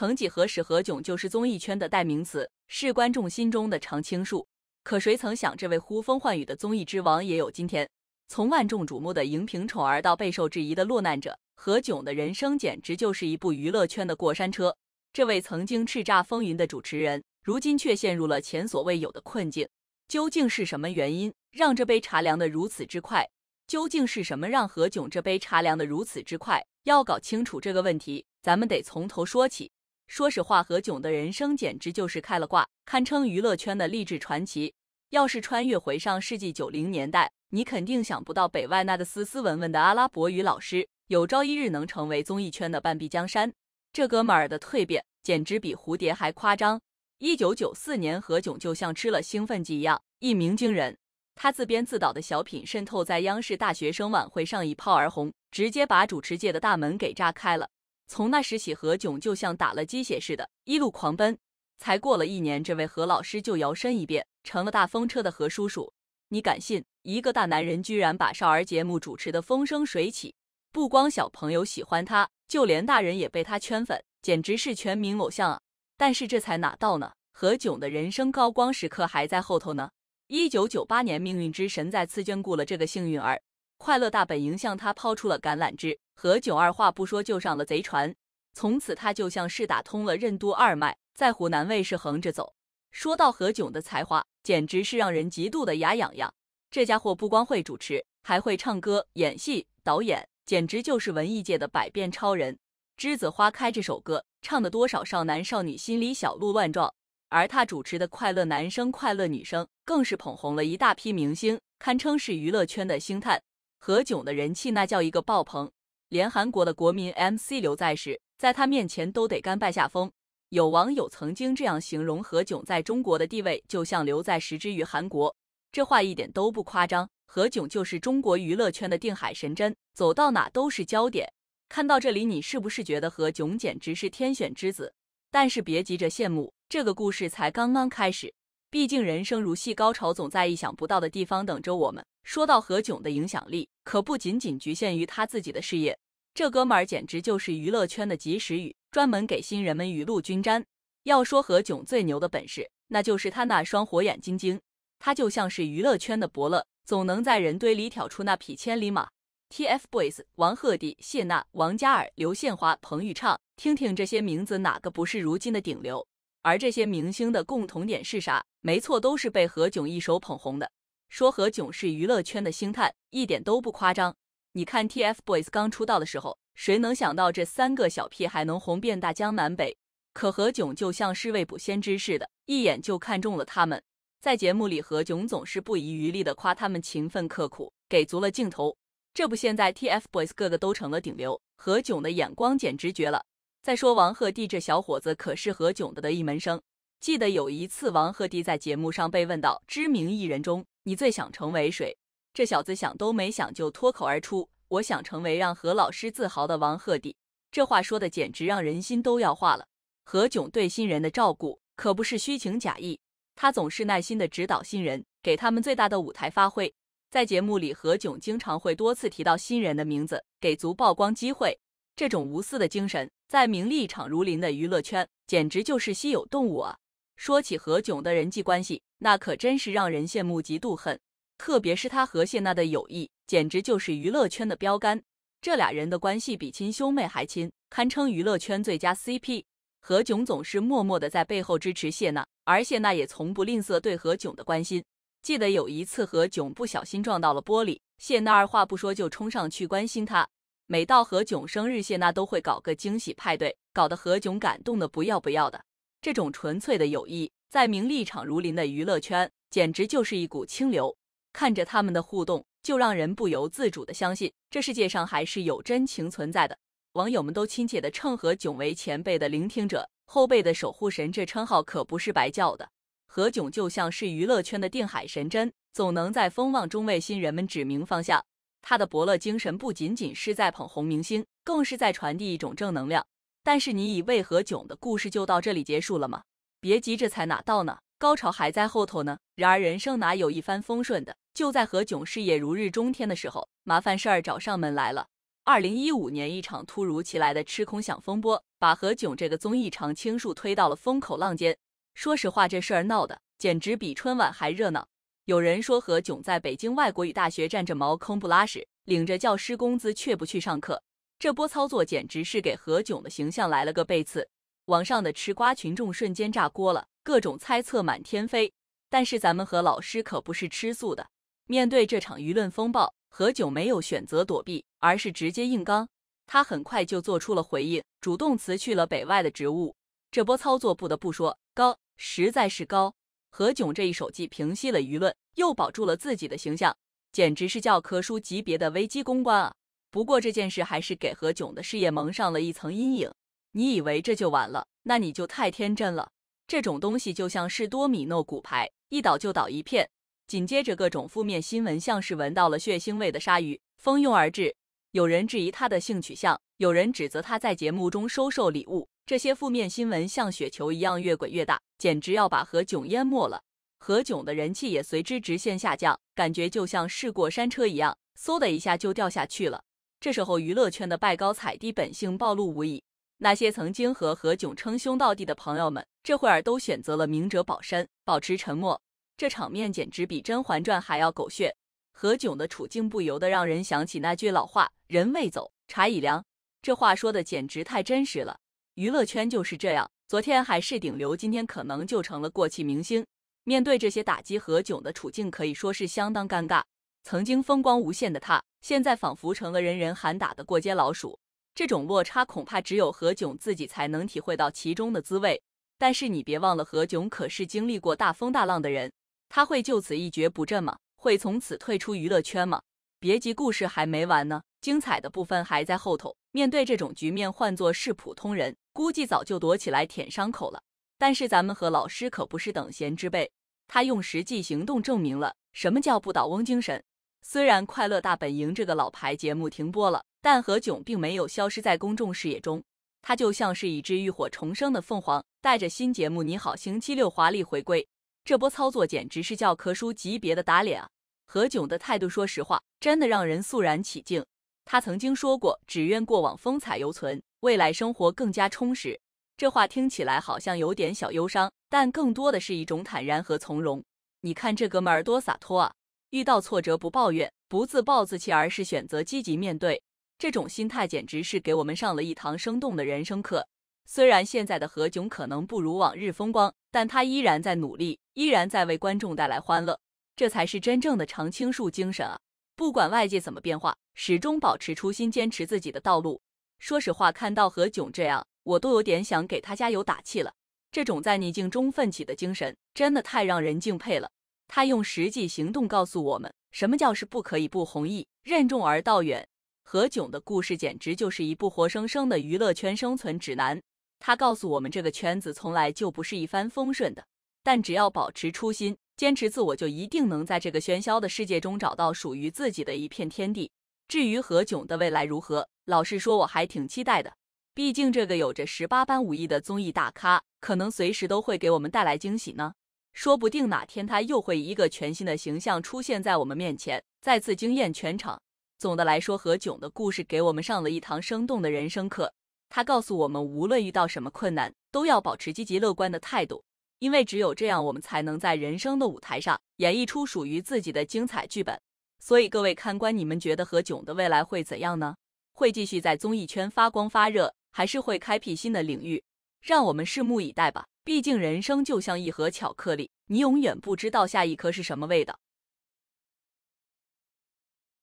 曾几何时，何炅就是综艺圈的代名词，是观众心中的常青树。可谁曾想，这位呼风唤雨的综艺之王也有今天？从万众瞩目的荧屏宠儿到备受质疑的落难者，何炅的人生简直就是一部娱乐圈的过山车。这位曾经叱咤风云的主持人，如今却陷入了前所未有的困境。究竟是什么原因让这杯茶凉的如此之快？究竟是什么让何炅这杯茶凉的如此之快？要搞清楚这个问题，咱们得从头说起。说实话，何炅的人生简直就是开了挂，堪称娱乐圈的励志传奇。要是穿越回上世纪九零年代，你肯定想不到北外那个斯斯文文的阿拉伯语老师，有朝一日能成为综艺圈的半壁江山。这哥们儿的蜕变简直比蝴蝶还夸张。一九九四年，何炅就像吃了兴奋剂一样，一鸣惊人。他自编自导的小品渗透在央视大学生晚会上一炮而红，直接把主持界的大门给炸开了。从那时起，何炅就像打了鸡血似的，一路狂奔。才过了一年，这位何老师就摇身一变成了大风车的何叔叔。你敢信？一个大男人居然把少儿节目主持的风生水起，不光小朋友喜欢他，就连大人也被他圈粉，简直是全民偶像啊！但是这才哪到呢？何炅的人生高光时刻还在后头呢。一九九八年，命运之神再次眷顾了这个幸运儿。快乐大本营向他抛出了橄榄枝，何炅二话不说就上了贼船。从此，他就像是打通了任督二脉，在湖南卫视横着走。说到何炅的才华，简直是让人嫉妒的牙痒痒。这家伙不光会主持，还会唱歌、演戏、导演，简直就是文艺界的百变超人。《栀子花开》这首歌唱的多少少男少女心里小鹿乱撞，而他主持的《快乐男生》《快乐女生》更是捧红了一大批明星，堪称是娱乐圈的星探。何炅的人气那叫一个爆棚，连韩国的国民 MC 刘在石在他面前都得甘拜下风。有网友曾经这样形容何炅在中国的地位，就像刘在石之于韩国，这话一点都不夸张。何炅就是中国娱乐圈的定海神针，走到哪都是焦点。看到这里，你是不是觉得何炅简直是天选之子？但是别急着羡慕，这个故事才刚刚开始。毕竟人生如戏，高潮总在意想不到的地方等着我们。说到何炅的影响力，可不仅仅局限于他自己的事业，这哥们儿简直就是娱乐圈的及时雨，专门给新人们雨露均沾。要说何炅最牛的本事，那就是他那双火眼金睛，他就像是娱乐圈的伯乐，总能在人堆里挑出那匹千里马。TFBOYS 王鹤棣、谢娜、王嘉尔、刘宪华、彭昱畅，听听这些名字，哪个不是如今的顶流？而这些明星的共同点是啥？没错，都是被何炅一手捧红的。说何炅是娱乐圈的星探，一点都不夸张。你看 TFBOYS 刚出道的时候，谁能想到这三个小屁孩能红遍大江南北？可何炅就像是未卜先知似的，一眼就看中了他们。在节目里，何炅总是不遗余力地夸他们勤奋刻苦，给足了镜头。这不，现在 TFBOYS 个个都成了顶流，何炅的眼光简直绝了。再说王鹤棣这小伙子，可是何炅的一门生。记得有一次，王鹤棣在节目上被问到知名艺人中。你最想成为谁？这小子想都没想就脱口而出：“我想成为让何老师自豪的王鹤棣。”这话说的简直让人心都要化了。何炅对新人的照顾可不是虚情假意，他总是耐心的指导新人，给他们最大的舞台发挥。在节目里，何炅经常会多次提到新人的名字，给足曝光机会。这种无私的精神，在名利场如林的娱乐圈，简直就是稀有动物啊！说起何炅的人际关系。那可真是让人羡慕嫉妒恨，特别是他和谢娜的友谊，简直就是娱乐圈的标杆。这俩人的关系比亲兄妹还亲，堪称娱乐圈最佳 CP。何炅总是默默的在背后支持谢娜，而谢娜也从不吝啬对何炅的关心。记得有一次何炅不小心撞到了玻璃，谢娜二话不说就冲上去关心他。每到何炅生日，谢娜都会搞个惊喜派对，搞得何炅感动的不要不要的。这种纯粹的友谊。在名利场如林的娱乐圈，简直就是一股清流。看着他们的互动，就让人不由自主的相信，这世界上还是有真情存在的。网友们都亲切的称何炅为前辈的聆听者，后辈的守护神。这称号可不是白叫的。何炅就像是娱乐圈的定海神针，总能在风浪中为新人们指明方向。他的伯乐精神不仅仅是在捧红明星，更是在传递一种正能量。但是，你以为何炅的故事就到这里结束了吗？别急，这才哪到呢，高潮还在后头呢。然而人生哪有一帆风顺的？就在何炅事业如日中天的时候，麻烦事儿找上门来了。二零一五年，一场突如其来的吃空饷风波，把何炅这个综艺常青树推到了风口浪尖。说实话，这事儿闹的简直比春晚还热闹。有人说何炅在北京外国语大学占着茅坑不拉屎，领着教师工资却不去上课，这波操作简直是给何炅的形象来了个背刺。网上的吃瓜群众瞬间炸锅了，各种猜测满天飞。但是咱们何老师可不是吃素的，面对这场舆论风暴，何炅没有选择躲避，而是直接硬刚。他很快就做出了回应，主动辞去了北外的职务。这波操作不得不说高，实在是高。何炅这一手既平息了舆论，又保住了自己的形象，简直是教科书级别的危机公关啊！不过这件事还是给何炅的事业蒙上了一层阴影。你以为这就完了？那你就太天真了。这种东西就像是多米诺骨牌，一倒就倒一片。紧接着各种负面新闻，像是闻到了血腥味的鲨鱼，蜂拥而至。有人质疑他的性取向，有人指责他在节目中收受礼物。这些负面新闻像雪球一样越滚越大，简直要把何炅淹没了。何炅的人气也随之直线下降，感觉就像试过山车一样，嗖的一下就掉下去了。这时候娱乐圈的拜高踩低本性暴露无遗。那些曾经和何炅称兄道弟的朋友们，这会儿都选择了明哲保身，保持沉默。这场面简直比《甄嬛传》还要狗血。何炅的处境不由得让人想起那句老话：“人未走，茶已凉。”这话说的简直太真实了。娱乐圈就是这样，昨天还是顶流，今天可能就成了过气明星。面对这些打击，何炅的处境可以说是相当尴尬。曾经风光无限的他，现在仿佛成了人人喊打的过街老鼠。这种落差恐怕只有何炅自己才能体会到其中的滋味。但是你别忘了，何炅可是经历过大风大浪的人，他会就此一蹶不振吗？会从此退出娱乐圈吗？别急，故事还没完呢，精彩的部分还在后头。面对这种局面，换作是普通人，估计早就躲起来舔伤口了。但是咱们何老师可不是等闲之辈，他用实际行动证明了什么叫不倒翁精神。虽然《快乐大本营》这个老牌节目停播了。但何炅并没有消失在公众视野中，他就像是一只浴火重生的凤凰，带着新节目《你好星期六》华丽回归。这波操作简直是教科书级别的打脸啊！何炅的态度，说实话，真的让人肃然起敬。他曾经说过：“只愿过往风采犹存，未来生活更加充实。”这话听起来好像有点小忧伤，但更多的是一种坦然和从容。你看这哥们儿多洒脱啊！遇到挫折不抱怨，不自暴自弃，而是选择积极面对。这种心态简直是给我们上了一堂生动的人生课。虽然现在的何炅可能不如往日风光，但他依然在努力，依然在为观众带来欢乐。这才是真正的常青树精神啊！不管外界怎么变化，始终保持初心，坚持自己的道路。说实话，看到何炅这样，我都有点想给他加油打气了。这种在逆境中奋起的精神，真的太让人敬佩了。他用实际行动告诉我们，什么叫是不可以不弘毅，任重而道远。何炅的故事简直就是一部活生生的娱乐圈生存指南。他告诉我们，这个圈子从来就不是一帆风顺的，但只要保持初心，坚持自我，就一定能在这个喧嚣的世界中找到属于自己的一片天地。至于何炅的未来如何，老实说，我还挺期待的。毕竟，这个有着十八般武艺的综艺大咖，可能随时都会给我们带来惊喜呢。说不定哪天，他又会一个全新的形象出现在我们面前，再次惊艳全场。总的来说，何炅的故事给我们上了一堂生动的人生课。他告诉我们，无论遇到什么困难，都要保持积极乐观的态度，因为只有这样，我们才能在人生的舞台上演绎出属于自己的精彩剧本。所以，各位看官，你们觉得何炅的未来会怎样呢？会继续在综艺圈发光发热，还是会开辟新的领域？让我们拭目以待吧。毕竟，人生就像一盒巧克力，你永远不知道下一颗是什么味道。